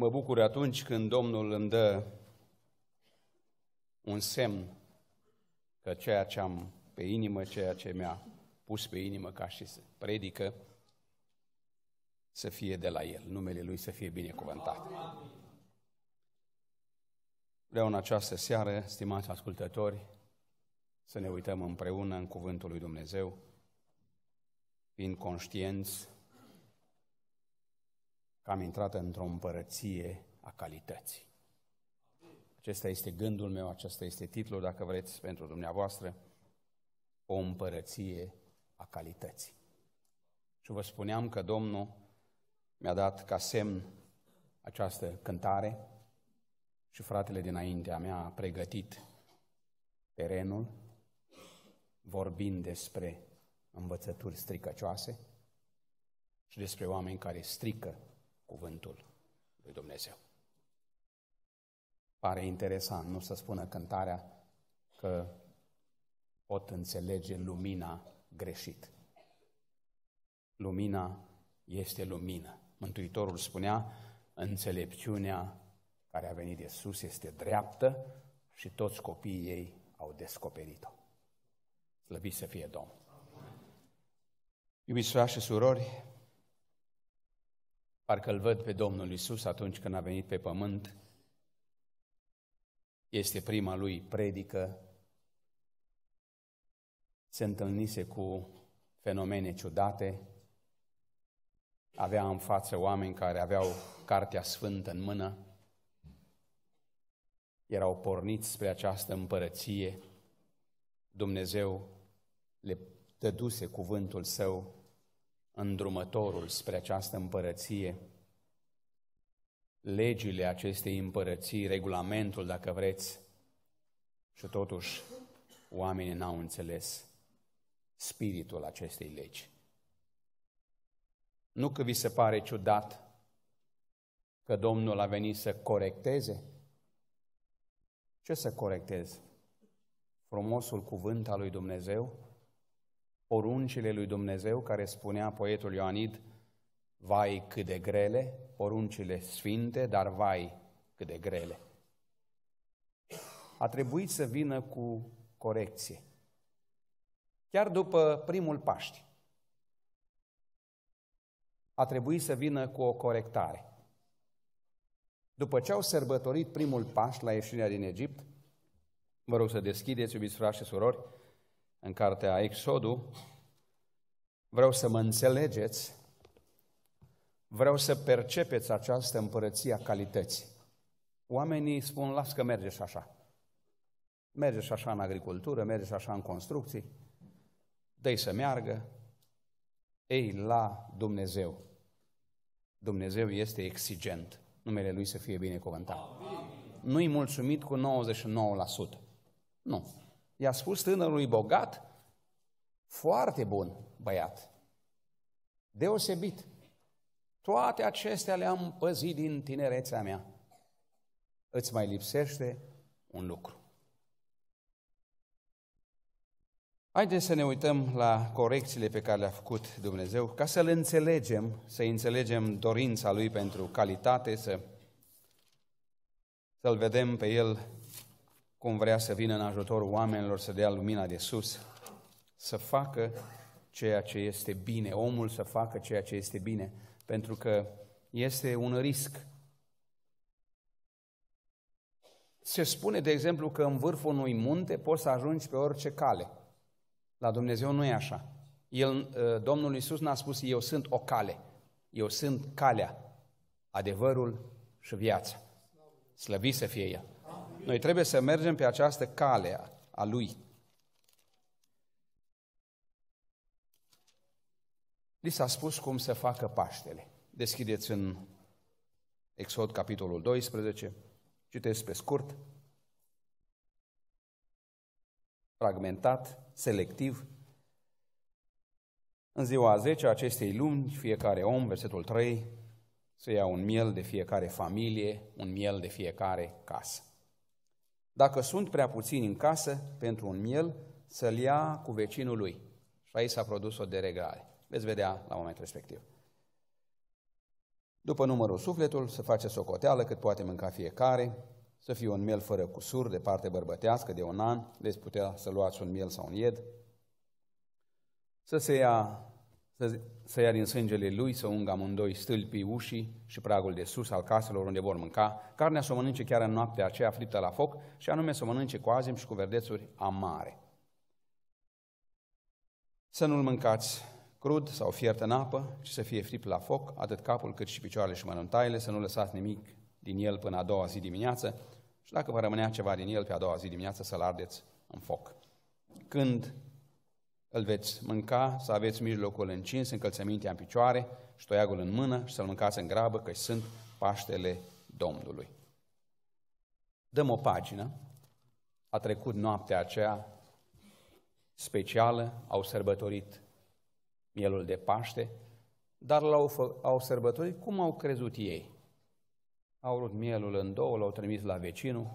Mă bucur atunci când Domnul îmi dă un semn că ceea ce am pe inimă, ceea ce mi-a pus pe inimă ca și să predică, să fie de la El, numele Lui să fie binecuvântat. Vreau în această seară, stimați ascultători, să ne uităm împreună în Cuvântul lui Dumnezeu, fiind conștienți că am intrat într-o împărăție a calității. Acesta este gândul meu, acesta este titlul, dacă vreți, pentru dumneavoastră, o împărăție a calității. Și vă spuneam că Domnul mi-a dat ca semn această cântare și fratele dinaintea mea a pregătit terenul, vorbind despre învățături stricăcioase și despre oameni care strică cuvântul lui Dumnezeu. Pare interesant, nu să spună cântarea că pot înțelege lumina greșit. Lumina este lumină. Mântuitorul spunea, înțelepciunea care a venit de sus este dreaptă și toți copiii ei au descoperit-o. Slăviți să fie Domnul! Iubiți frași și surori, Parcă îl văd pe Domnul Isus atunci când a venit pe pământ. Este prima lui predică. Se întâlnise cu fenomene ciudate. Avea în față oameni care aveau Cartea Sfântă în mână. Erau porniți spre această împărăție. Dumnezeu le dăduse cuvântul său îndrumătorul spre această împărăție, legile acestei împărății, regulamentul, dacă vreți, și totuși oamenii n-au înțeles spiritul acestei legi. Nu că vi se pare ciudat că Domnul a venit să corecteze. Ce să corectez? Frumosul cuvânt al lui Dumnezeu? poruncile lui Dumnezeu, care spunea poetul Ioanid, vai cât de grele, poruncile sfinte, dar vai cât de grele. A trebuit să vină cu corecție. Chiar după primul Paști, a trebuit să vină cu o corectare. După ce au sărbătorit primul Paști la ieșirea din Egipt, vă rog să deschideți, iubiți frați și surori, în cartea Exodul, vreau să mă înțelegeți, vreau să percepeți această împărăție a calității. Oamenii spun, las că merge și așa. Merge și așa în agricultură, merge și așa în construcții, dă să meargă. Ei, la Dumnezeu. Dumnezeu este exigent. Numele Lui să fie binecuvântat. Nu-i mulțumit cu 99%. Nu. I-a spus tânărului bogat, foarte bun băiat, deosebit. Toate acestea le-am păzit din tinerețea mea. Îți mai lipsește un lucru. Haideți să ne uităm la corecțiile pe care le-a făcut Dumnezeu, ca să le înțelegem, să înțelegem dorința Lui pentru calitate, să, să-L vedem pe El cum vrea să vină în ajutor oamenilor, să dea lumina de sus, să facă ceea ce este bine, omul să facă ceea ce este bine, pentru că este un risc. Se spune, de exemplu, că în vârful unui munte poți să ajungi pe orice cale. La Dumnezeu nu e așa. El, ă, Domnul Iisus n-a spus, eu sunt o cale, eu sunt calea, adevărul și viața. Slăvi să fie El. Noi trebuie să mergem pe această cale a Lui. Li s-a spus cum să facă Paștele. Deschideți în Exod, capitolul 12, citesc pe scurt, fragmentat, selectiv. În ziua a 10 a acestei luni, fiecare om, versetul 3, să ia un miel de fiecare familie, un miel de fiecare casă. Dacă sunt prea puțini în casă pentru un miel, să-l ia cu vecinul lui. Și aici s-a produs o deregare. Veți vedea la momentul respectiv. După numărul sufletul, să face socoteală cât poate mânca fiecare, să fie un miel fără cusur, de parte bărbătească, de un an, veți putea să luați un miel sau un ied, să se ia să ia din sângele lui, să ungă amândoi stâlpii ușii și pragul de sus al caselor unde vor mânca, carnea să o mănânce chiar în noaptea aceea friptă la foc și anume să o mănânce cu azim și cu verdețuri amare. Să nu-l mâncați crud sau fiert în apă, ci să fie fript la foc, atât capul cât și picioarele și mănântaile, să nu lăsați nimic din el până a doua zi dimineață și dacă vă rămânea ceva din el pe a doua zi dimineață, să-l ardeți în foc. Când îl veți mânca, să aveți mijlocul încins, încălțămintea în picioare, ștoiagul în mână și să-l mâncați în grabă, că sunt Paștele Domnului. Dăm o pagină. A trecut noaptea aceea specială, au sărbătorit mielul de Paște, dar l-au au sărbătorit cum au crezut ei. Au luat mielul în două, l-au trimis la vecinul,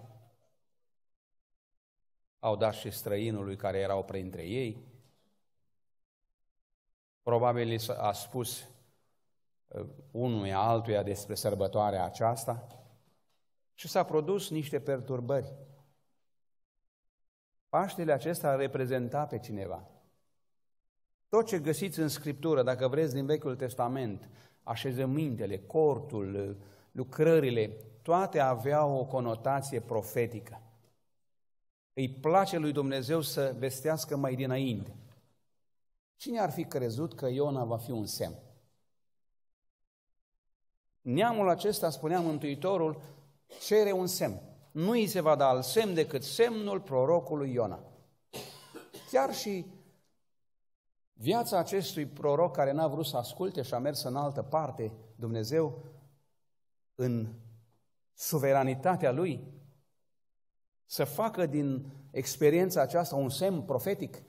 au dat și străinului care erau printre ei, Probabil a spus uh, unuia altuia despre sărbătoarea aceasta și s-a produs niște perturbări. Paștele acesta reprezenta pe cineva. Tot ce găsiți în Scriptură, dacă vreți, din Vechiul Testament, așezămintele, cortul, uh, lucrările, toate aveau o conotație profetică. Îi place lui Dumnezeu să vestească mai dinainte. Cine ar fi crezut că Iona va fi un semn? Neamul acesta, spunea Mântuitorul, cere un semn. Nu îi se va da al semn decât semnul prorocului Iona. Chiar și viața acestui proroc care n-a vrut să asculte și a mers în altă parte, Dumnezeu, în suveranitatea lui, să facă din experiența aceasta un semn profetic –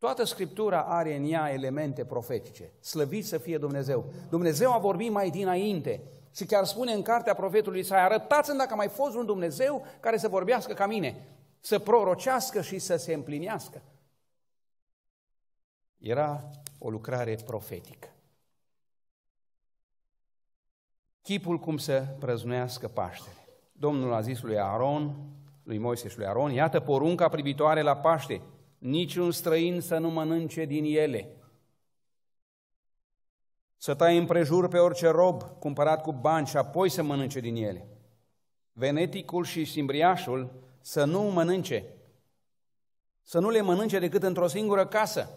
Toată Scriptura are în ea elemente profetice. Slăvit să fie Dumnezeu! Dumnezeu a vorbit mai dinainte și chiar spune în cartea profetului Isaia, arătați-mi dacă mai fost un Dumnezeu care să vorbească ca mine, să prorocească și să se împlinească. Era o lucrare profetică. Chipul cum să prăznuiască Paștele. Domnul a zis lui Aaron, lui Moise și lui Aaron, iată porunca privitoare la Paște, niciun străin să nu mănânce din ele. Să tai împrejur pe orice rob cumpărat cu bani și apoi să mănânce din ele. Veneticul și simbriașul să nu mănânce, să nu le mănânce decât într-o singură casă,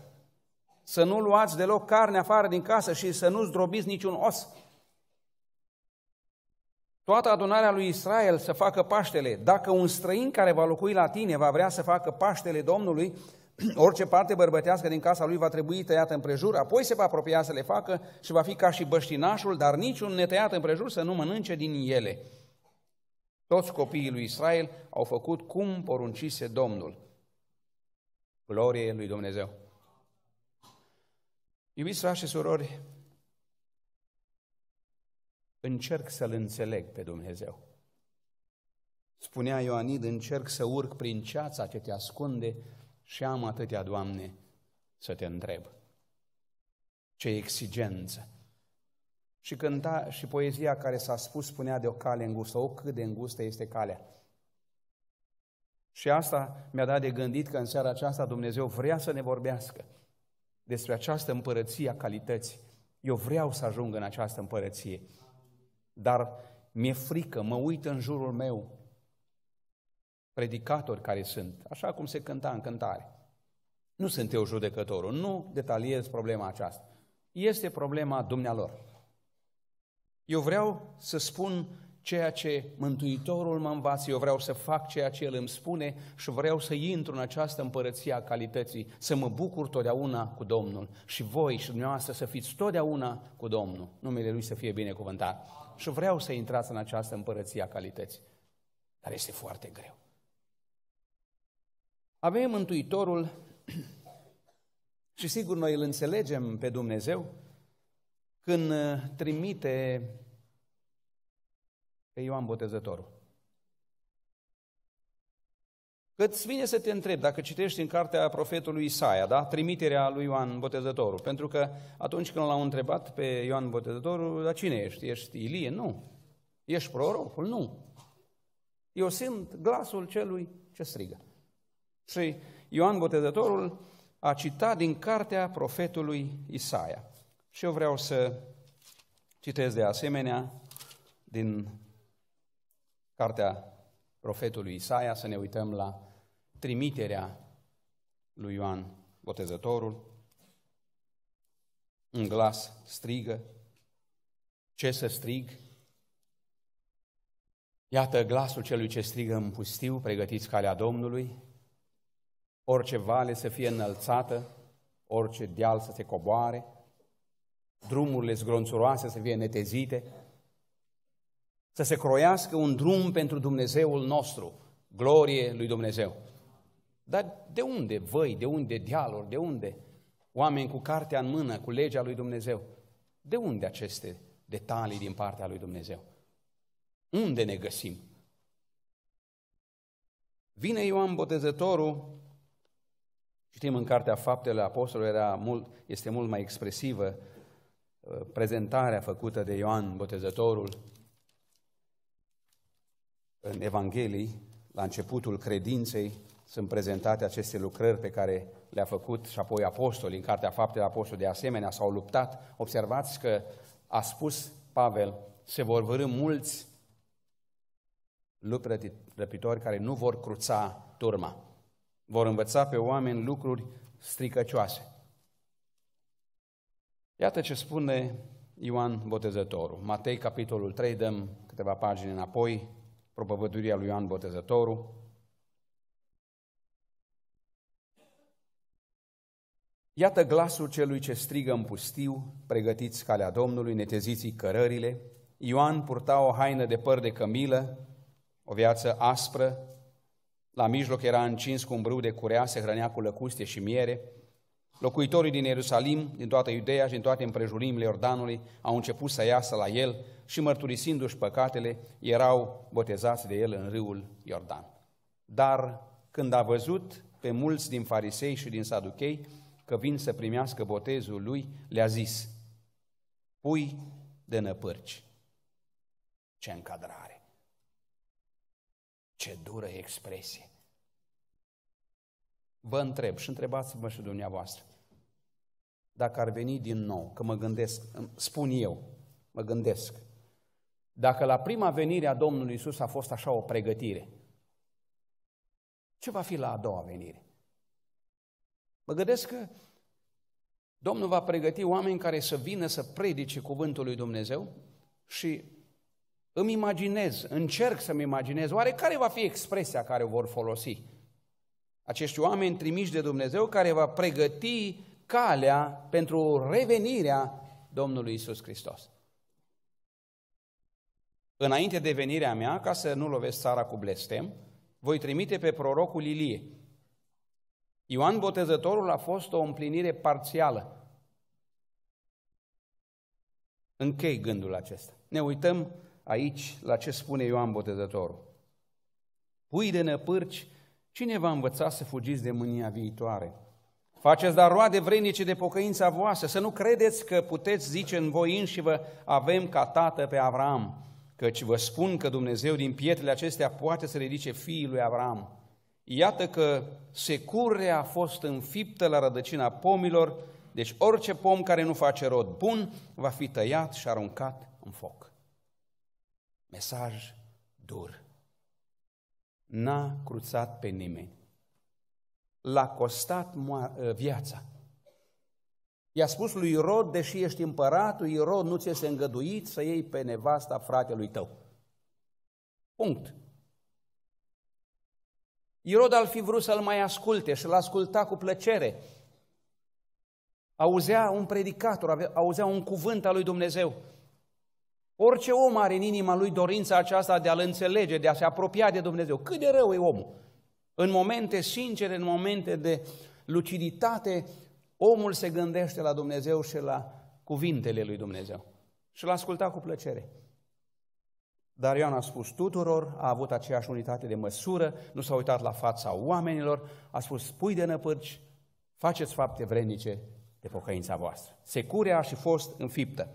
să nu luați deloc carne afară din casă și să nu zdrobiți niciun os, toată adunarea lui Israel să facă Paștele. Dacă un străin care va locui la tine va vrea să facă Paștele Domnului, orice parte bărbătească din casa lui va trebui tăiată împrejur, apoi se va apropia să le facă și va fi ca și băștinașul, dar niciun netăiat împrejur să nu mănânce din ele. Toți copiii lui Israel au făcut cum poruncise Domnul. Glorie lui Dumnezeu! Iubiți frați și surori, încerc să-L înțeleg pe Dumnezeu. Spunea Ioanid, încerc să urc prin ceața ce te ascunde și am atâtea, Doamne, să te întreb. Ce exigență! Și cânta și poezia care s-a spus spunea de o cale îngustă. O, cât de îngustă este calea! Și asta mi-a dat de gândit că în seara aceasta Dumnezeu vrea să ne vorbească despre această împărăție a calității. Eu vreau să ajung în această împărăție. Dar mi-e frică, mă uit în jurul meu predicatori care sunt, așa cum se cânta în cântare. Nu sunt eu judecătorul, nu detaliez problema aceasta. Este problema dumnealor. Eu vreau să spun ceea ce Mântuitorul mă învață, eu vreau să fac ceea ce El îmi spune și vreau să intru în această împărăție a calității, să mă bucur totdeauna cu Domnul și voi și dumneavoastră să fiți totdeauna cu Domnul. Numele Lui să fie binecuvântat și vreau să intrați în această împărăție a calității. Dar este foarte greu. Avem Mântuitorul și sigur noi îl înțelegem pe Dumnezeu când trimite pe Ioan Botezătorul. Că îți vine să te întrebi, dacă citești în cartea profetului Isaia, da? trimiterea lui Ioan Botezătorul, pentru că atunci când l-au întrebat pe Ioan Botezătorul, dar cine ești? Ești Ilie? Nu. Ești prorocul? Nu. Eu simt glasul celui ce strigă. Și Ioan Botezătorul a citat din cartea profetului Isaia. Și eu vreau să citesc de asemenea din cartea profetului Isaia, să ne uităm la trimiterea lui Ioan Botezătorul. Un glas strigă. Ce să strig? Iată glasul celui ce strigă în pustiu, pregătiți calea Domnului, orice vale să fie înălțată, orice deal să se coboare, drumurile zgronțuroase să fie netezite, să se croiască un drum pentru Dumnezeul nostru, glorie lui Dumnezeu. Dar de unde voi, de unde dealuri, de unde oameni cu cartea în mână, cu legea lui Dumnezeu? De unde aceste detalii din partea lui Dumnezeu? Unde ne găsim? Vine Ioan Botezătorul, știm în Cartea Faptele Apostolului, era mult, este mult mai expresivă uh, prezentarea făcută de Ioan Botezătorul, în Evanghelii, la începutul credinței, sunt prezentate aceste lucrări pe care le-a făcut și apoi apostolii, în Cartea Faptele Apostolului. de asemenea, s-au luptat. Observați că a spus Pavel, se vor vârâ mulți lupi răpitori care nu vor cruța turma. Vor învăța pe oameni lucruri stricăcioase. Iată ce spune Ioan Botezătorul. Matei, capitolul 3, dăm câteva pagini înapoi, propovăduria lui Ioan Botezătorul. Iată glasul celui ce strigă în pustiu, pregătiți calea Domnului, neteziți cărările. Ioan purta o haină de păr de cămilă, o viață aspră, la mijloc era încins cu un brâu de curea, se hrănea cu lăcuste și miere, Locuitorii din Ierusalim, din toată Iudeea și din toate împrejurimile Iordanului au început să iasă la el și mărturisindu-și păcatele, erau botezați de el în râul Iordan. Dar când a văzut pe mulți din farisei și din saduchei că vin să primească botezul lui, le-a zis, pui de năpârci. Ce încadrare! Ce dură expresie! Vă întreb și întrebați-vă și dumneavoastră dacă ar veni din nou, că mă gândesc, spun eu, mă gândesc, dacă la prima venire a Domnului Isus a fost așa o pregătire, ce va fi la a doua venire? Mă gândesc că Domnul va pregăti oameni care să vină să predice cuvântul lui Dumnezeu și îmi imaginez, încerc să-mi imaginez, oare care va fi expresia care o vor folosi? Acești oameni trimiși de Dumnezeu care va pregăti calea pentru revenirea Domnului Isus Hristos. Înainte de venirea mea, ca să nu lovesc țara cu blestem, voi trimite pe prorocul Ilie. Ioan Botezătorul a fost o împlinire parțială. Închei gândul acesta. Ne uităm aici la ce spune Ioan Botezătorul. Pui de năpârci, cine va învăța să fugiți de mânia viitoare? Faceți dar roade vrenice de pocăința voastră, să nu credeți că puteți zice în voi înși vă avem ca tată pe Avram, căci vă spun că Dumnezeu din pietrele acestea poate să ridice fiii lui Avram. Iată că securea a fost înfiptă la rădăcina pomilor, deci orice pom care nu face rod bun va fi tăiat și aruncat în foc. Mesaj dur. N-a cruțat pe nimeni l-a costat ă, viața. I-a spus lui Irod, deși ești împăratul, Irod nu ți este îngăduit să iei pe nevasta fratelui tău. Punct. Irod ar fi vrut să-l mai asculte și l-a ascultat cu plăcere. Auzea un predicator, auzea un cuvânt al lui Dumnezeu. Orice om are în inima lui dorința aceasta de a-L înțelege, de a se apropia de Dumnezeu. Cât de rău e omul! În momente sincere, în momente de luciditate, omul se gândește la Dumnezeu și la cuvintele lui Dumnezeu. Și l-a ascultat cu plăcere. Dar Ioan a spus tuturor, a avut aceeași unitate de măsură, nu s-a uitat la fața oamenilor, a spus, Pui de năpârci, faceți fapte vrednice de pocăința voastră. Securea și fost înfiptă.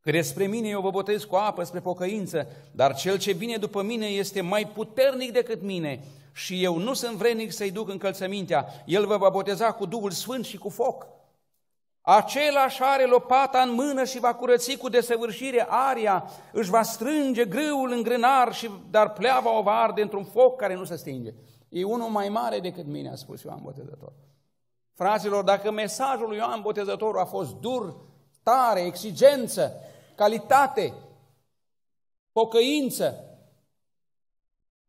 Că despre mine eu vă botez cu apă spre pocăință, dar cel ce vine după mine este mai puternic decât mine și eu nu sunt vrenic să-i duc încălțămintea. El vă va boteza cu Duhul Sfânt și cu foc. Același are lopata în mână și va curăți cu desăvârșire aria, își va strânge grâul în grânar, și, dar pleava o va arde într-un foc care nu se stinge. E unul mai mare decât mine, a spus Ioan Botezător. Fraților, dacă mesajul lui Ioan Botezător a fost dur, tare, exigență, calitate, pocăință,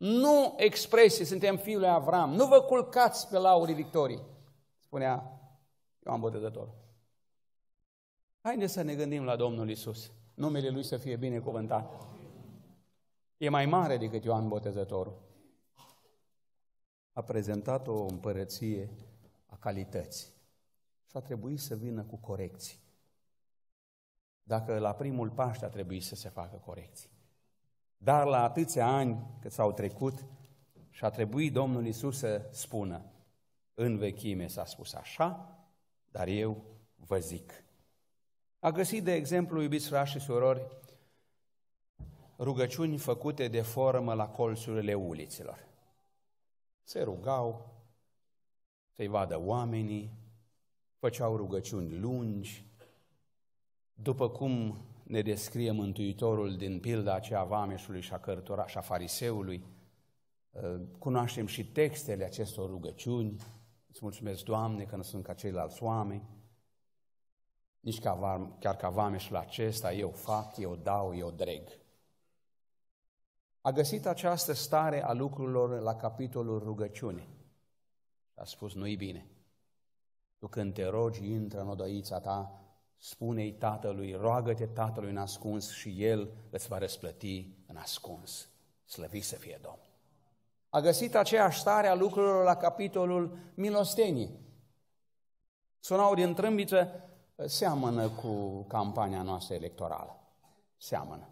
nu expresie, suntem fiul lui Avram. Nu vă culcați pe laurii victorii, spunea Ioan Botezător. Haideți să ne gândim la Domnul Isus. Numele Lui să fie binecuvântat. E mai mare decât Ioan Botezătorul. A prezentat o împărăție a calității și a trebuit să vină cu corecții. Dacă la primul Paște a trebuit să se facă corecții. Dar la atâția ani cât s-au trecut și a trebuit Domnul Isus să spună, în vechime s-a spus așa, dar eu vă zic. A găsit, de exemplu, iubiți frați și surori, rugăciuni făcute de formă la colțurile uliților. Se rugau să-i vadă oamenii, făceau rugăciuni lungi, după cum ne descrie Mântuitorul din pilda aceea vameșului și a, cărtura, și a fariseului. Uh, cunoaștem și textele acestor rugăciuni. Îți mulțumesc, Doamne, că nu sunt ca ceilalți oameni. Nici ca, chiar ca vameșul acesta, eu fac, eu dau, eu dreg. A găsit această stare a lucrurilor la capitolul rugăciune. A spus, nu-i bine. Tu când te rogi, intră în odăița ta spune-i tatălui, roagă-te tatălui în ascuns și el îți va răsplăti în ascuns. Slăvit să fie Domnul. A găsit aceeași stare a lucrurilor la capitolul milostenii. Sunau din trâmbiță, seamănă cu campania noastră electorală. Seamănă.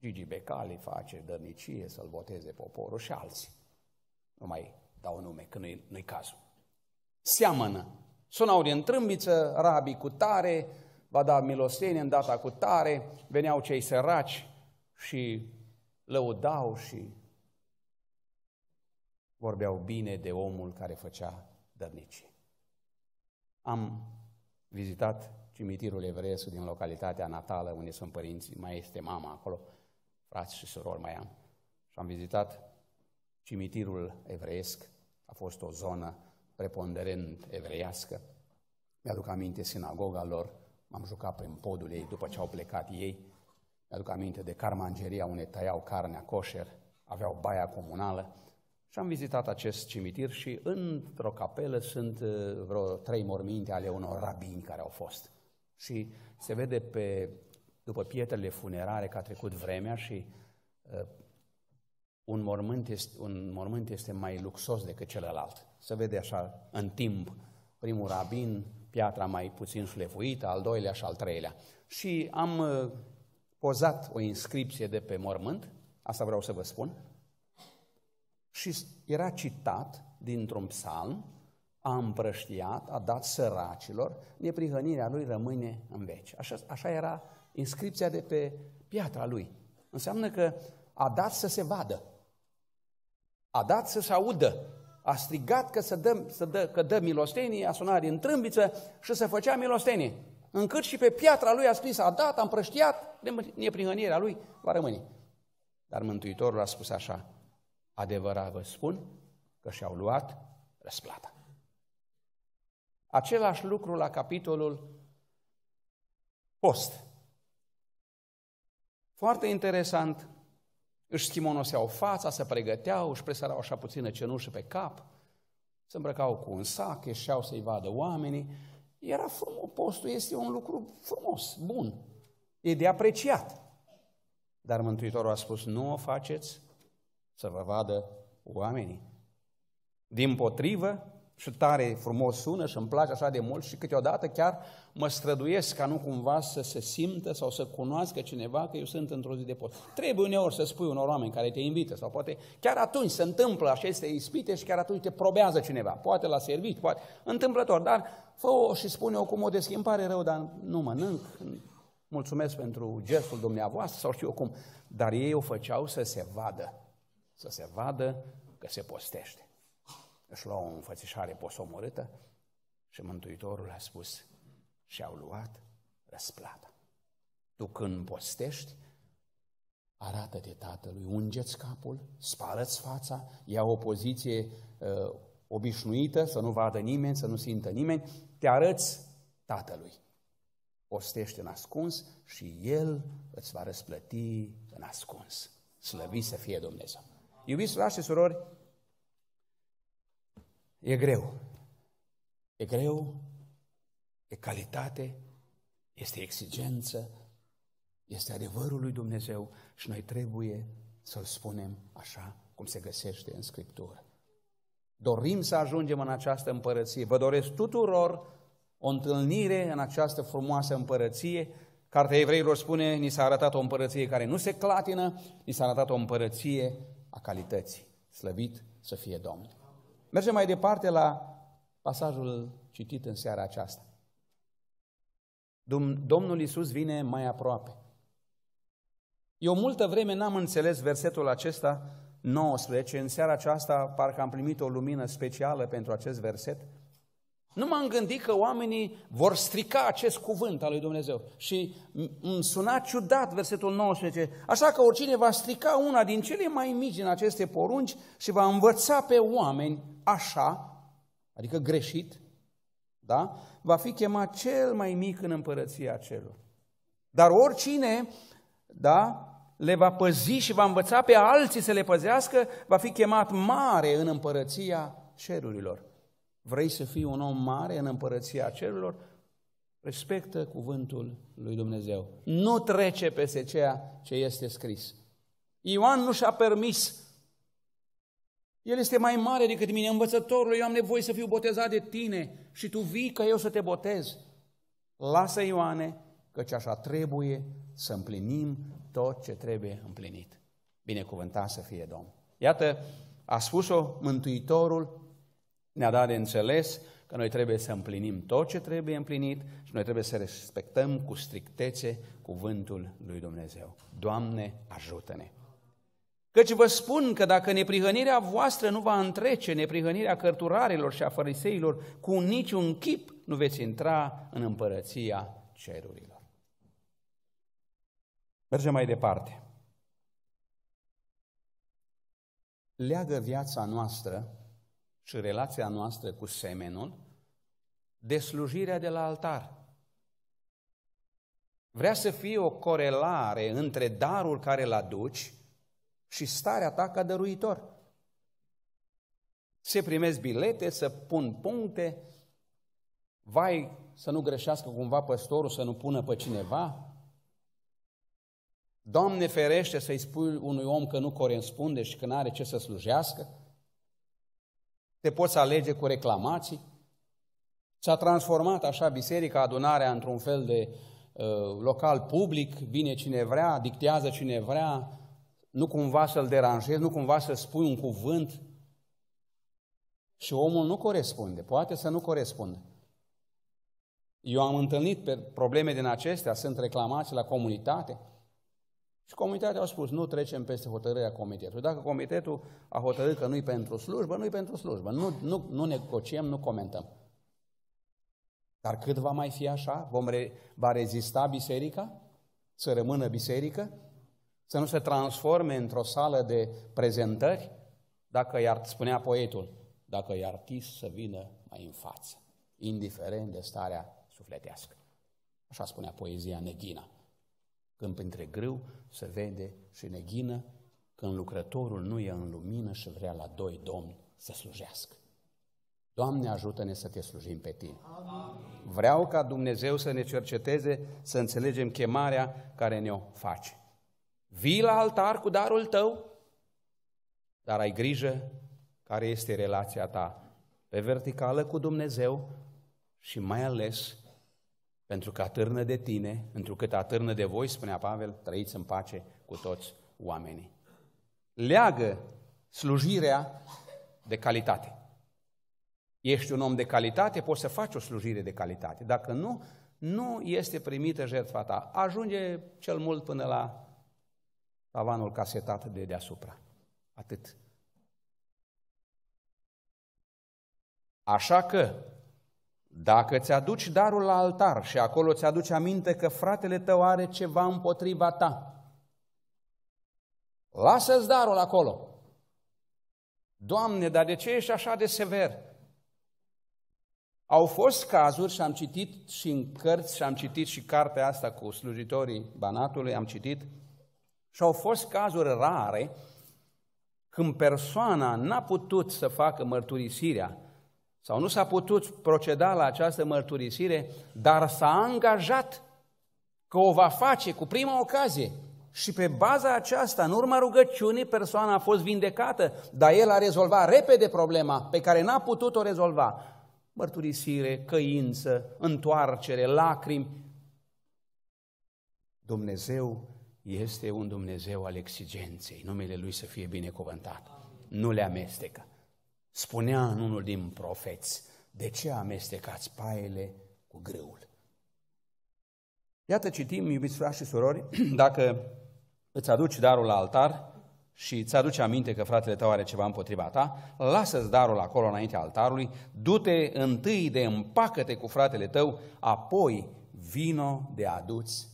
Gigi Becali face dărnicie să-l voteze poporul și alții. Nu mai dau nume, că nu-i, nu cazul. Seamănă Sunau din trâmbiță, rabii cu tare, va da milostenie în data cu tare, veneau cei săraci și lăudau și vorbeau bine de omul care făcea dărnicie. Am vizitat cimitirul evreiesc din localitatea natală unde sunt părinții, mai este mama acolo, frați și surori mai am. Și am vizitat cimitirul evreiesc, a fost o zonă preponderent evreiască. Mi-aduc aminte sinagoga lor, m-am jucat prin podul ei după ce au plecat ei. Mi-aduc aminte de carmangeria unde tăiau carnea coșer, aveau baia comunală. Și am vizitat acest cimitir și într-o capelă sunt uh, vreo trei morminte ale unor rabini care au fost. Și se vede pe, după pietrele funerare că a trecut vremea și uh, un, mormânt este, un mormânt este mai luxos decât celălalt se vede așa în timp, primul rabin, piatra mai puțin șlefuită, al doilea și al treilea. Și am uh, pozat o inscripție de pe mormânt, asta vreau să vă spun, și era citat dintr-un psalm, a împrăștiat, a dat săracilor, neprihănirea lui rămâne în veci. Așa, așa era inscripția de pe piatra lui. Înseamnă că a dat să se vadă, a dat să se audă, a strigat că, să dă, să dă, că dă milostenie, a sunat din trâmbiță și se făcea milostenie. Încât și pe piatra lui a scris, a dat, a împrăștiat, neprihănirea lui va rămâne. Dar Mântuitorul a spus așa, adevărat vă spun că și-au luat răsplata. Același lucru la capitolul post. Foarte interesant își schimonoseau fața, se pregăteau, își presărau așa puțină cenușă pe cap, se îmbrăcau cu un sac, ieșeau să-i vadă oamenii. Era frumos, postul este un lucru frumos, bun, e de apreciat. Dar Mântuitorul a spus, nu o faceți să vă vadă oamenii. Din potrivă, și tare frumos sună și îmi place așa de mult și câteodată chiar mă străduiesc ca nu cumva să se simtă sau să cunoască cineva că eu sunt într-o zi de post. Trebuie uneori să spui unor oameni care te invită sau poate chiar atunci se întâmplă aceste ispite și chiar atunci te probează cineva, poate la servici, poate întâmplător, dar fă-o și spune-o cu modestie, îmi pare rău, dar nu mănânc, mulțumesc pentru gestul dumneavoastră sau știu eu cum, dar ei o făceau să se vadă, să se vadă că se postește își lua o înfățișare posomorâtă și Mântuitorul a spus, și-au luat răsplata. Tu când postești, arată-te Tatălui, ungeți capul, spală-ți fața, ia o poziție uh, obișnuită, să nu vadă nimeni, să nu simtă nimeni, te arăți Tatălui. Postește în ascuns și El îți va răsplăti în ascuns. Slăvi să fie Dumnezeu. Iubiți frați și surori, E greu. E greu, e calitate, este exigență, este adevărul lui Dumnezeu și noi trebuie să-l spunem așa cum se găsește în Scriptură. Dorim să ajungem în această împărăție. Vă doresc tuturor o întâlnire în această frumoasă împărăție. Cartea Evreilor spune, ni s-a arătat o împărăție care nu se clatină, ni s-a arătat o împărăție a calității. Slăvit să fie Domnul! Mergem mai departe la pasajul citit în seara aceasta. Domnul Isus vine mai aproape. Eu multă vreme n-am înțeles versetul acesta 19. În seara aceasta parcă am primit o lumină specială pentru acest verset. Nu m-am gândit că oamenii vor strica acest cuvânt al lui Dumnezeu. Și îmi suna ciudat versetul 19. Așa că oricine va strica una din cele mai mici din aceste porunci și va învăța pe oameni așa, adică greșit, da? va fi chemat cel mai mic în împărăția celor. Dar oricine da, le va păzi și va învăța pe alții să le păzească, va fi chemat mare în împărăția cerurilor. Vrei să fii un om mare în împărăția cerurilor? Respectă cuvântul lui Dumnezeu. Nu trece peste ceea ce este scris. Ioan nu și-a permis el este mai mare decât mine, învățătorul, eu am nevoie să fiu botezat de tine și tu vii că eu să te botez. Lasă, Ioane, căci așa trebuie să împlinim tot ce trebuie împlinit. Binecuvântat să fie Domn. Iată, a spus-o Mântuitorul, ne-a dat de înțeles că noi trebuie să împlinim tot ce trebuie împlinit și noi trebuie să respectăm cu strictețe cuvântul lui Dumnezeu. Doamne, ajută-ne! Căci vă spun că dacă neprihănirea voastră nu va întrece neprihănirea cărturarilor și a fariseilor, cu niciun chip nu veți intra în împărăția cerurilor. Mergem mai departe. Leagă viața noastră și relația noastră cu semenul de slujirea de la altar. Vrea să fie o corelare între darul care îl aduci și starea ta ca dăruitor. Se primesc bilete, să pun puncte, vai să nu greșească cumva păstorul să nu pună pe cineva. Doamne ferește să-i spui unui om că nu corespunde și că nu are ce să slujească. Te poți alege cu reclamații. S-a transformat așa biserica, adunarea, într-un fel de uh, local public, vine cine vrea, dictează cine vrea, nu cumva să-l deranjezi, nu cumva să spui un cuvânt. Și omul nu corespunde, poate să nu corespundă. Eu am întâlnit pe probleme din acestea, sunt reclamații la comunitate și comunitatea au spus, nu trecem peste hotărârea comitetului. Dacă comitetul a hotărât că nu-i pentru slujbă, nu-i pentru slujbă. Nu, nu, nu negociem, nu comentăm. Dar cât va mai fi așa? Vom re, va rezista biserica? Să rămână biserică? să nu se transforme într-o sală de prezentări, dacă i-ar, spunea poetul, dacă i-ar tis să vină mai în față, indiferent de starea sufletească. Așa spunea poezia Neghina. Când printre grâu se vede și neghină, când lucrătorul nu e în lumină și vrea la doi domni să slujească. Doamne, ajută-ne să te slujim pe Tine. Amin. Vreau ca Dumnezeu să ne cerceteze, să înțelegem chemarea care ne-o face. Vii la altar cu darul tău, dar ai grijă care este relația ta pe verticală cu Dumnezeu și mai ales pentru că atârnă de tine, pentru că atârnă de voi, spunea Pavel, trăiți în pace cu toți oamenii. Leagă slujirea de calitate. Ești un om de calitate, poți să faci o slujire de calitate. Dacă nu, nu este primită jertfa ta. Ajunge cel mult până la tavanul casetat de deasupra. Atât. Așa că, dacă ți-aduci darul la altar și acolo ți-aduci aminte că fratele tău are ceva împotriva ta, lasă-ți darul acolo. Doamne, dar de ce ești așa de sever? Au fost cazuri și am citit și în cărți și am citit și cartea asta cu slujitorii Banatului, am citit și au fost cazuri rare când persoana n-a putut să facă mărturisirea sau nu s-a putut proceda la această mărturisire, dar s-a angajat că o va face cu prima ocazie. Și pe baza aceasta, în urma rugăciunii, persoana a fost vindecată, dar el a rezolvat repede problema pe care n-a putut o rezolva. Mărturisire, căință, întoarcere, lacrimi. Dumnezeu este un Dumnezeu al exigenței, numele Lui să fie binecuvântat. Nu le amestecă. Spunea în unul din profeți, de ce amestecați paiele cu grâul? Iată citim, iubiți frați și surori, dacă îți aduci darul la altar și îți aduci aminte că fratele tău are ceva împotriva ta, lasă-ți darul acolo înaintea altarului, du-te întâi de împacă-te cu fratele tău, apoi vino de aduți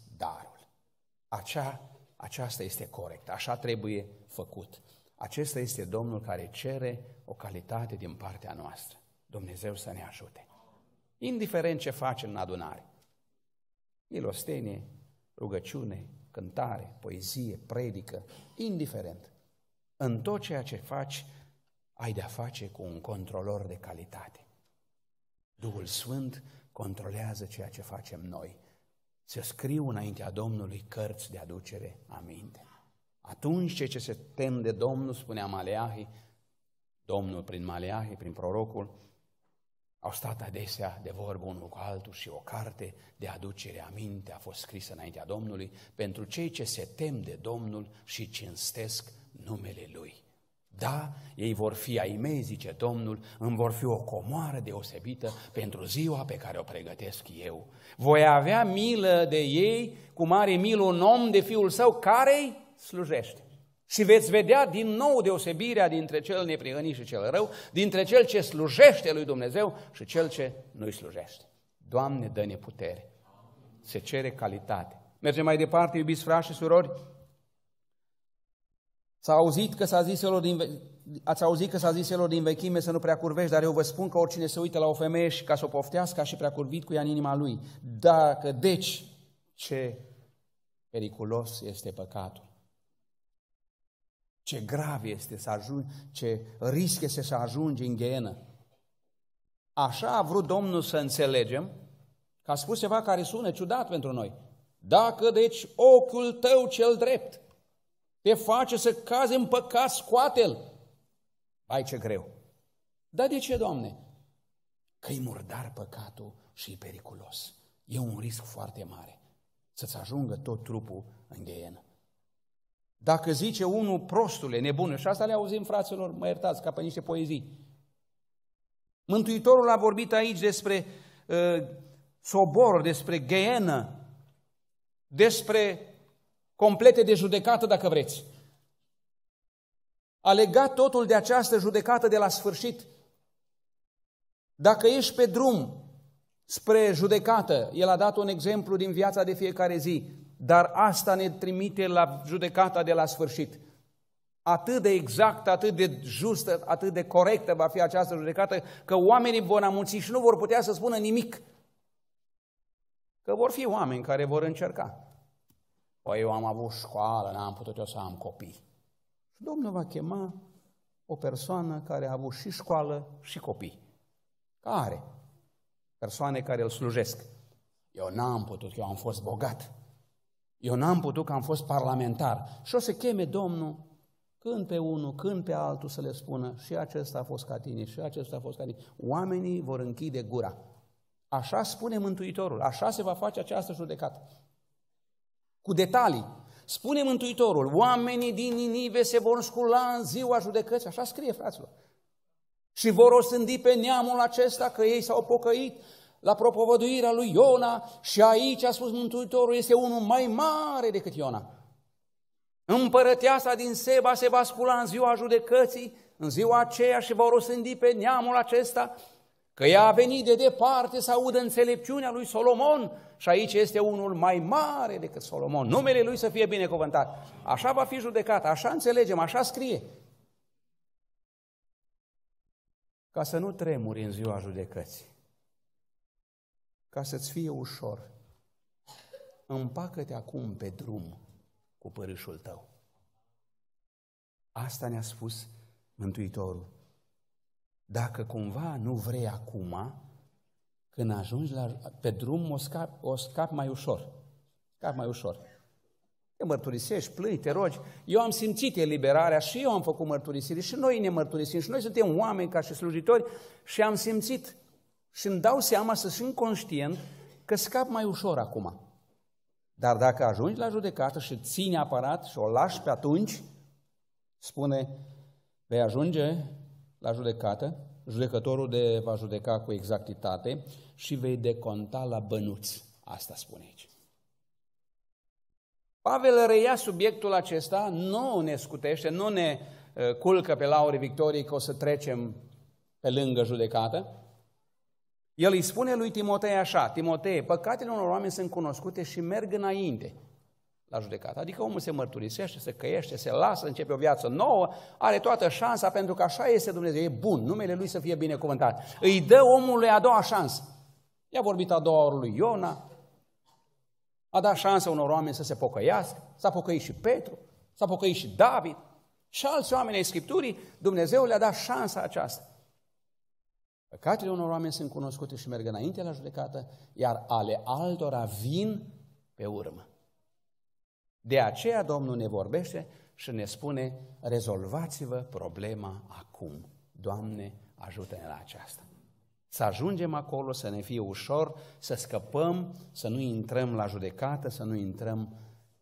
acea, aceasta este corectă. așa trebuie făcut. Acesta este Domnul care cere o calitate din partea noastră. Dumnezeu să ne ajute. Indiferent ce facem în adunare. Milostenie, rugăciune, cântare, poezie, predică, indiferent. În tot ceea ce faci, ai de-a face cu un controlor de calitate. Duhul Sfânt controlează ceea ce facem noi să scriu înaintea Domnului cărți de aducere aminte. Atunci cei ce se tem de Domnul, spunea Maleahi, Domnul prin Maleahi, prin prorocul, au stat adesea de vorbă unul cu altul și o carte de aducere aminte a fost scrisă înaintea Domnului pentru cei ce se tem de Domnul și cinstesc numele Lui. Da, ei vor fi ai mei, zice Domnul, îmi vor fi o comoară deosebită pentru ziua pe care o pregătesc eu. Voi avea milă de ei, cu mare milă un om de fiul său care îi slujește. Și veți vedea din nou deosebirea dintre cel neprihănit și cel rău, dintre cel ce slujește lui Dumnezeu și cel ce nu-i slujește. Doamne, dă-ne putere! Se cere calitate. Mergem mai departe, iubiți frași și surori, S-a auzit că s-a zis celor din, ați auzit că s-a zis celor din vechime să nu prea curvești, dar eu vă spun că oricine se uită la o femeie și ca să o poftească, și prea curvit cu ea în inima lui. Dacă, deci, ce periculos este păcatul. Ce grav este să ajungi, ce risc este să ajungi în ghenă. Așa a vrut Domnul să înțelegem, că a spus ceva care sună ciudat pentru noi. Dacă, deci, ochiul tău cel drept te face să cazi în păcat, scoate-l. Ai ce greu. Dar de ce, Doamne? că e murdar păcatul și e periculos. E un risc foarte mare să-ți ajungă tot trupul în ghienă. Dacă zice unul prostule, nebună, și asta le auzim, fraților, mă iertați, ca pe niște poezii. Mântuitorul a vorbit aici despre uh, sobor, despre ghienă, despre complete de judecată, dacă vreți. A legat totul de această judecată de la sfârșit. Dacă ești pe drum spre judecată, el a dat un exemplu din viața de fiecare zi, dar asta ne trimite la judecata de la sfârșit. Atât de exact, atât de justă, atât de corectă va fi această judecată, că oamenii vor amunți și nu vor putea să spună nimic. Că vor fi oameni care vor încerca. Păi eu am avut școală, n-am putut eu să am copii. Și Domnul va chema o persoană care a avut și școală și copii. Care? Persoane care îl slujesc. Eu n-am putut, eu am fost bogat. Eu n-am putut că am fost parlamentar. Și o să cheme Domnul când pe unul, când pe altul să le spună și acesta a fost ca tine, și acesta a fost ca tine. Oamenii vor închide gura. Așa spune Mântuitorul, așa se va face această judecată cu detalii. Spune Mântuitorul, oamenii din Ninive se vor scula în ziua judecății, așa scrie, fraților. Și vor osândi pe neamul acesta că ei s-au pocăit la propovăduirea lui Iona și aici, a spus Mântuitorul, este unul mai mare decât Iona. Împărăteasa din Seba se va scula în ziua judecății, în ziua aceea și vor osândi pe neamul acesta că ea a venit de departe să audă înțelepciunea lui Solomon și aici este unul mai mare decât Solomon. Numele lui să fie binecuvântat. Așa va fi judecat, așa înțelegem, așa scrie. Ca să nu tremuri în ziua judecății, ca să-ți fie ușor, împacă-te acum pe drum cu părâșul tău. Asta ne-a spus Mântuitorul. Dacă cumva nu vrei acum, când ajungi la, pe drum, o scapi, o scap mai ușor. Scapi mai ușor. Te mărturisești, plângi, te rogi. Eu am simțit eliberarea și eu am făcut mărturisiri și noi ne mărturisim și noi suntem oameni ca și slujitori și am simțit și îmi dau seama să sunt conștient că scap mai ușor acum. Dar dacă ajungi la judecată și ții aparat și o lași pe atunci, spune, vei ajunge la judecată, judecătorul de va judeca cu exactitate și vei deconta la bănuți. Asta spune aici. Pavel reia subiectul acesta, nu ne scutește, nu ne uh, culcă pe laurii victoriei că o să trecem pe lângă judecată. El îi spune lui Timotei așa, Timotei, păcatele unor oameni sunt cunoscute și merg înainte la judecată. Adică omul se mărturisește, se căiește, se lasă, începe o viață nouă, are toată șansa pentru că așa este Dumnezeu, e bun, numele lui să fie binecuvântat. Îi dă omului a doua șansă. I-a vorbit a doua lui Iona, a dat șansă unor oameni să se pocăiască, s-a pocăit și Petru, s-a pocăit și David și alți oameni ai Scripturii, Dumnezeu le-a dat șansa aceasta. Păcatele unor oameni sunt cunoscute și merg înainte la judecată, iar ale altora vin pe urmă. De aceea Domnul ne vorbește și ne spune, rezolvați-vă problema acum. Doamne, ajută-ne la aceasta. Să ajungem acolo, să ne fie ușor, să scăpăm, să nu intrăm la judecată, să nu intrăm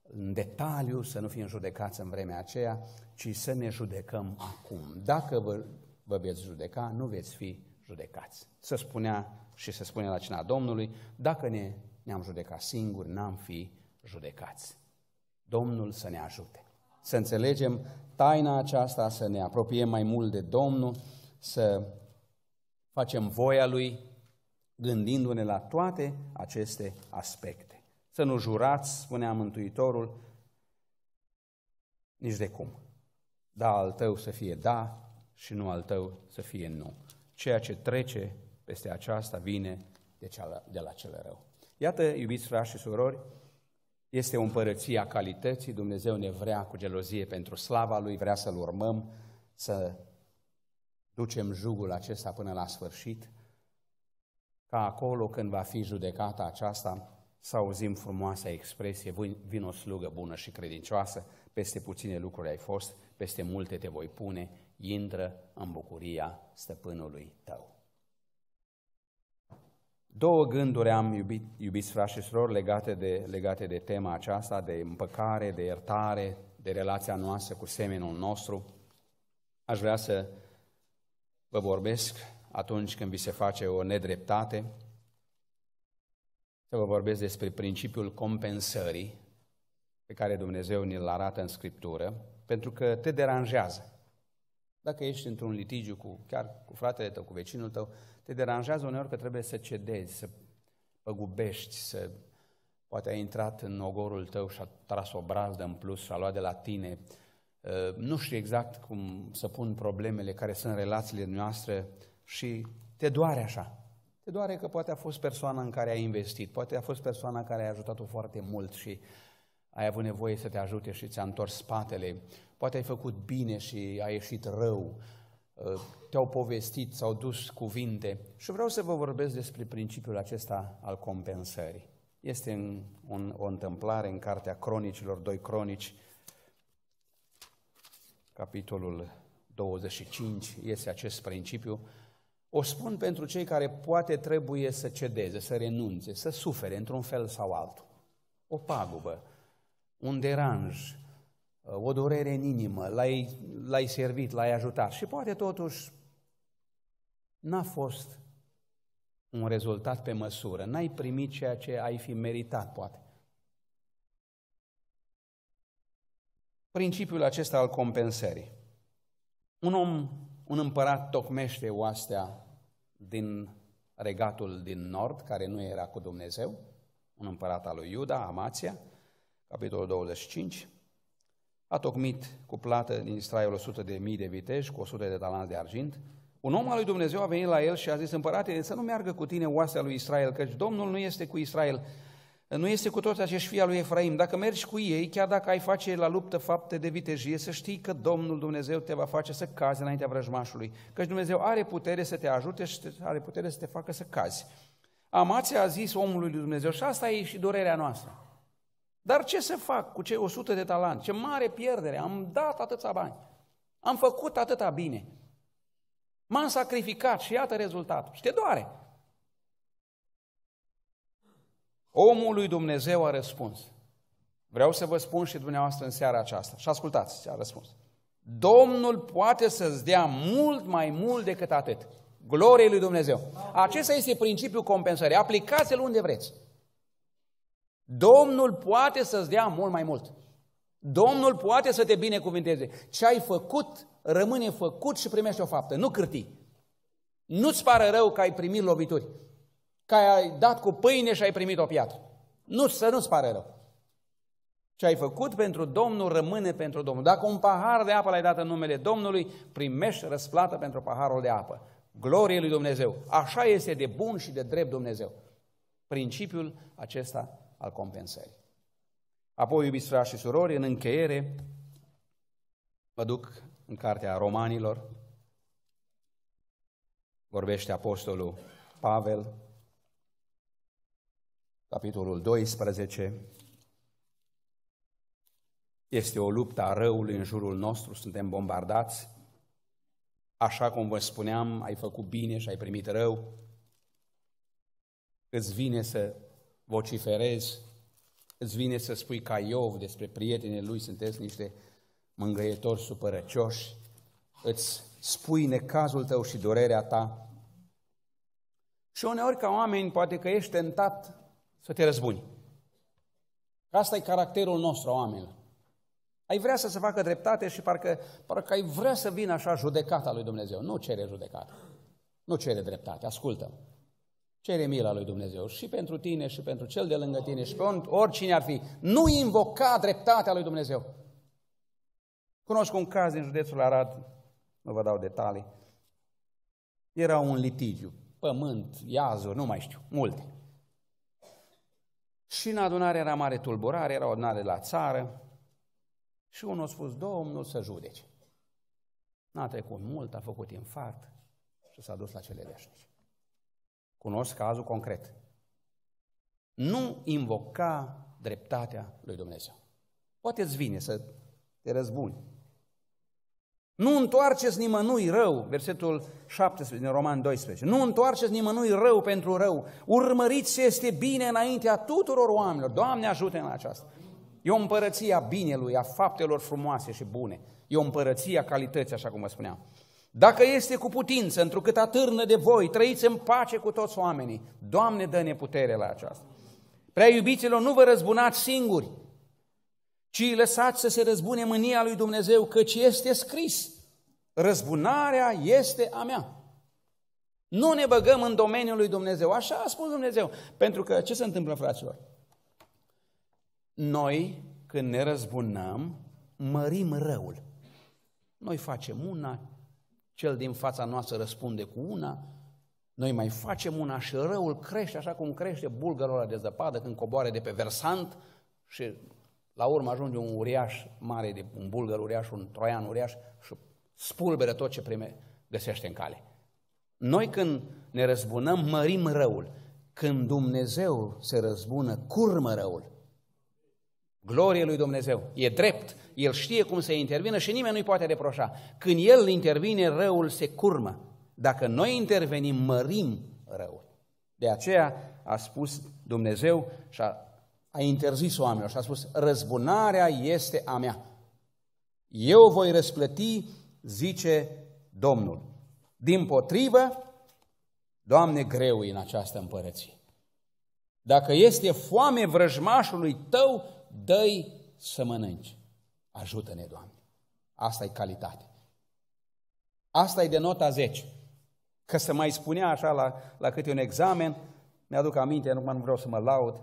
în detaliu, să nu fim judecați în vremea aceea, ci să ne judecăm acum. Dacă vă, vă veți judeca, nu veți fi judecați. Să spunea și să spune la cina Domnului, dacă ne, ne-am judecat singuri, n-am fi judecați. Domnul să ne ajute. Să înțelegem taina aceasta, să ne apropiem mai mult de Domnul, să facem voia Lui, gândindu-ne la toate aceste aspecte. Să nu jurați, spunea Mântuitorul, nici de cum. Da al tău să fie da și nu al tău să fie nu. Ceea ce trece peste aceasta vine de, ceala, de la cel rău. Iată, iubiți frați și surori, este o împărăție a calității, Dumnezeu ne vrea cu gelozie pentru slava Lui, vrea să-L urmăm, să ducem jugul acesta până la sfârșit, ca acolo când va fi judecata aceasta, să auzim frumoasa expresie, vin o slugă bună și credincioasă, peste puține lucruri ai fost, peste multe te voi pune, intră în bucuria stăpânului tău. Două gânduri am, iubit, iubiți frași și surori, legate de, legate de tema aceasta, de împăcare, de iertare, de relația noastră cu semenul nostru. Aș vrea să vă vorbesc atunci când vi se face o nedreptate, să vă vorbesc despre principiul compensării pe care Dumnezeu ne-l arată în Scriptură, pentru că te deranjează. Dacă ești într-un litigiu cu, chiar cu fratele tău, cu vecinul tău, te deranjează uneori că trebuie să cedezi, să păgubești, să poate ai intrat în ogorul tău și a tras o brazdă în plus și a luat de la tine. Uh, nu știu exact cum să pun problemele care sunt relațiile noastre și te doare așa. Te doare că poate a fost persoana în care ai investit, poate a fost persoana care ai ajutat-o foarte mult și ai avut nevoie să te ajute și ți-a întors spatele Poate ai făcut bine și a ieșit rău, uh, te-au povestit, s-au dus cuvinte. Și vreau să vă vorbesc despre principiul acesta al compensării. Este în, un, o întâmplare în Cartea Cronicilor, 2 Cronici, capitolul 25, este acest principiu. O spun pentru cei care poate trebuie să cedeze, să renunțe, să sufere într-un fel sau altul. O pagubă, un deranj, Uh, o durere în inimă, l-ai, l-ai servit, l-ai ajutat și poate totuși n-a fost un rezultat pe măsură, n-ai primit ceea ce ai fi meritat, poate. Principiul acesta al compensării. Un om, un împărat tocmește oastea din regatul din nord, care nu era cu Dumnezeu, un împărat al lui Iuda, Amația, capitolul 25, a tocmit cu plată din Israel 100 de mii de viteși, cu 100 de talanți de argint. Un om al lui Dumnezeu a venit la el și a zis, împărate, să nu meargă cu tine oasea lui Israel, căci Domnul nu este cu Israel, nu este cu toți acești fii al lui Efraim. Dacă mergi cu ei, chiar dacă ai face la luptă fapte de vitejie, să știi că Domnul Dumnezeu te va face să cazi înaintea vrăjmașului, căci Dumnezeu are putere să te ajute și are putere să te facă să cazi. Amația a zis omului lui Dumnezeu și asta e și durerea noastră. Dar ce să fac cu cei 100 de talanți? Ce mare pierdere! Am dat atâția bani. Am făcut atâta bine. M-am sacrificat și iată rezultatul. Și te doare. Omul lui Dumnezeu a răspuns. Vreau să vă spun și dumneavoastră în seara aceasta. Și ascultați ce a răspuns. Domnul poate să-ți dea mult mai mult decât atât. Glorie lui Dumnezeu. Acesta este principiul compensării. Aplicați-l unde vreți. Domnul poate să-ți dea mult mai mult. Domnul poate să te binecuvinteze. Ce ai făcut, rămâne făcut și primești o faptă. Nu cârti. Nu-ți pare rău că ai primit lovituri, că ai dat cu pâine și ai primit o piatră. Nu, să nu-ți pare rău. Ce ai făcut pentru Domnul rămâne pentru Domnul. Dacă un pahar de apă l-ai dat în numele Domnului, primești răsplată pentru paharul de apă. Glorie lui Dumnezeu. Așa este de bun și de drept Dumnezeu. Principiul acesta al compensării. Apoi, iubiți frați și surori, în încheiere, mă duc în cartea Romanilor, vorbește Apostolul Pavel, capitolul 12, este o luptă a răului în jurul nostru, suntem bombardați. Așa cum vă spuneam, ai făcut bine și ai primit rău. Îți vine să vociferezi, îți vine să spui ca Iov despre prietenii lui, sunteți niște mângăietori supărăcioși, îți spui necazul tău și durerea ta. Și uneori ca oameni poate că ești tentat să te răzbuni. Asta e caracterul nostru oamenilor. Ai vrea să se facă dreptate și parcă, parcă ai vrea să vină așa judecata lui Dumnezeu. Nu cere judecată. Nu cere dreptate. Ascultă. -mă. Cere mila lui Dumnezeu și pentru tine și pentru cel de lângă tine și pentru oricine ar fi. Nu invoca dreptatea lui Dumnezeu. Cunoști un caz din județul Arad, nu vă dau detalii, era un litigiu, pământ, iazuri, nu mai știu, multe. Și în adunare era mare tulburare, era o adunare la țară și unul a spus, Domnul să judece. N-a trecut mult, a făcut infarct și s-a dus la cele veșnice. Cunosc cazul concret. Nu invoca dreptatea lui Dumnezeu. Poate îți vine să te răzbuni. Nu întoarceți nimănui rău, versetul 17 din Roman 12, nu întoarceți nimănui rău pentru rău, urmăriți ce este bine înaintea tuturor oamenilor. Doamne ajută în aceasta! E o împărăție a binelui, a faptelor frumoase și bune. E o împărăție a calității, așa cum vă spuneam dacă este cu putință, întrucât atârnă de voi, trăiți în pace cu toți oamenii. Doamne, dă-ne putere la aceasta. Prea iubiților, nu vă răzbunați singuri, ci lăsați să se răzbune mânia lui Dumnezeu, căci este scris, răzbunarea este a mea. Nu ne băgăm în domeniul lui Dumnezeu. Așa a spus Dumnezeu. Pentru că ce se întâmplă, fraților? Noi, când ne răzbunăm, mărim răul. Noi facem una, cel din fața noastră răspunde cu una, noi mai facem una și răul crește așa cum crește bulgărul ăla de zăpadă când coboare de pe versant și la urmă ajunge un uriaș mare, de, un bulgăr uriaș, un troian uriaș și spulberă tot ce prime, găsește în cale. Noi când ne răzbunăm, mărim răul. Când Dumnezeu se răzbună, curmă răul. Glorie lui Dumnezeu. E drept. El știe cum să intervină și nimeni nu-i poate reproșa. Când El intervine, răul se curmă. Dacă noi intervenim, mărim răul. De aceea a spus Dumnezeu și a, a interzis oamenilor și a spus, răzbunarea este a mea. Eu voi răsplăti, zice Domnul. Din potrivă, Doamne, greu în această împărăție. Dacă este foame vrăjmașului tău, dă-i să mănânci. Ajută-ne, Doamne. Asta e calitate. Asta e de nota 10. Că se mai spunea așa la, la câte un examen, mi-aduc aminte, nu vreau să mă laud,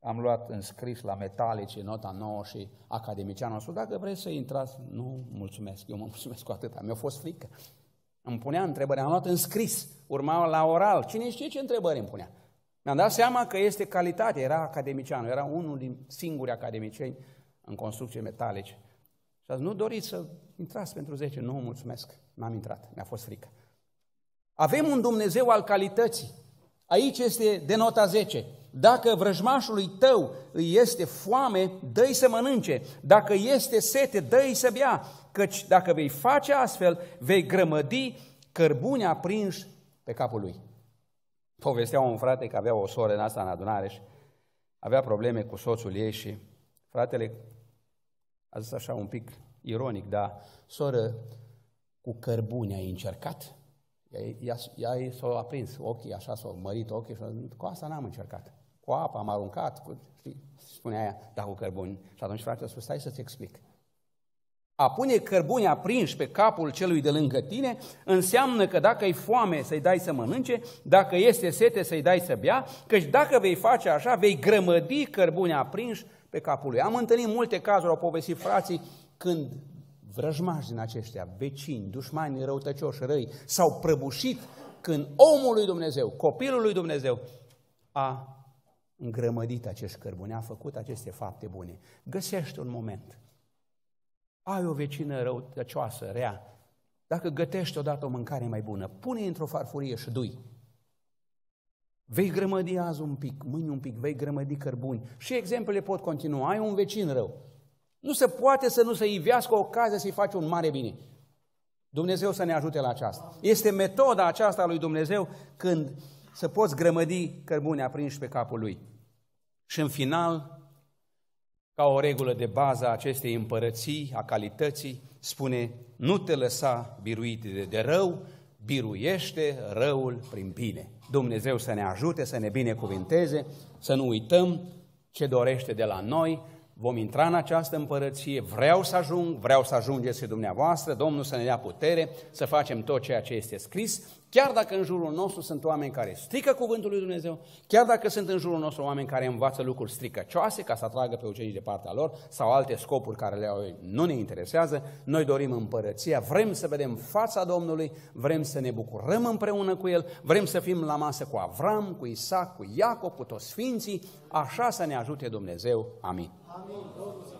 am luat scris la metalice nota 9 și academicianul spus, dacă vreți să intrați, nu, mulțumesc, eu mă mulțumesc cu atâta, mi-a fost frică. Îmi punea întrebări, am luat scris, urma la oral, cine știe ce întrebări îmi punea. Mi-am dat seama că este calitate, era academician, era unul din singuri academicieni în construcție metalice. Și ați nu doriți să intrați pentru 10? Nu, mulțumesc, n-am intrat, mi-a fost frică. Avem un Dumnezeu al calității. Aici este de nota 10. Dacă vrăjmașului tău îi este foame, dă-i să mănânce. Dacă este sete, dă-i să bea. Căci dacă vei face astfel, vei grămădi cărbunea aprinși pe capul lui. Povestea un frate că avea o soră în asta în adunare și avea probleme cu soțul ei și fratele a zis așa un pic ironic, dar soră, cu cărbune ai încercat? Ea, ea s-a aprins ochii, așa s-a mărit ochii și a zis, cu asta n-am încercat. Cu apă am aruncat, cu, știi, spunea ea, da, cu cărbuni. Și atunci fratele a spus, stai să-ți explic. A pune cărbuni aprinși pe capul celui de lângă tine înseamnă că dacă ai foame să-i dai să mănânce, dacă este sete să-i dai să bea, căci dacă vei face așa, vei grămădi cărbuni aprinși pe capul lui. Am întâlnit multe cazuri, au povestit frații, când vrăjmași din aceștia, vecini, dușmani răutăcioși, răi, s-au prăbușit când omul lui Dumnezeu, copilul lui Dumnezeu, a îngrămădit acești cărbuni, a făcut aceste fapte bune. Găsește un moment ai o vecină răutăcioasă, rea. Dacă gătești odată o mâncare mai bună, pune într-o farfurie și dui. Vei grămădi azi un pic, mâini un pic, vei grămădi cărbuni. Și exemplele pot continua. Ai un vecin rău. Nu se poate să nu se ivească o ocazie să-i faci un mare bine. Dumnezeu să ne ajute la aceasta. Este metoda aceasta a lui Dumnezeu când să poți grămădi cărbuni aprinși pe capul lui. Și în final, ca o regulă de bază a acestei împărății, a calității, spune, nu te lăsa biruit de, de rău, biruiește răul prin bine. Dumnezeu să ne ajute, să ne binecuvinteze, să nu uităm ce dorește de la noi, vom intra în această împărăție, vreau să ajung, vreau să ajungeți și dumneavoastră, Domnul să ne dea putere să facem tot ceea ce este scris Chiar dacă în jurul nostru sunt oameni care strică cuvântul lui Dumnezeu, chiar dacă sunt în jurul nostru oameni care învață lucruri stricăcioase ca să atragă pe ucenici de partea lor sau alte scopuri care le au, nu ne interesează, noi dorim împărăția, vrem să vedem fața Domnului, vrem să ne bucurăm împreună cu El, vrem să fim la masă cu Avram, cu Isaac, cu Iacob, cu toți sfinții, așa să ne ajute Dumnezeu. Amin. Amin.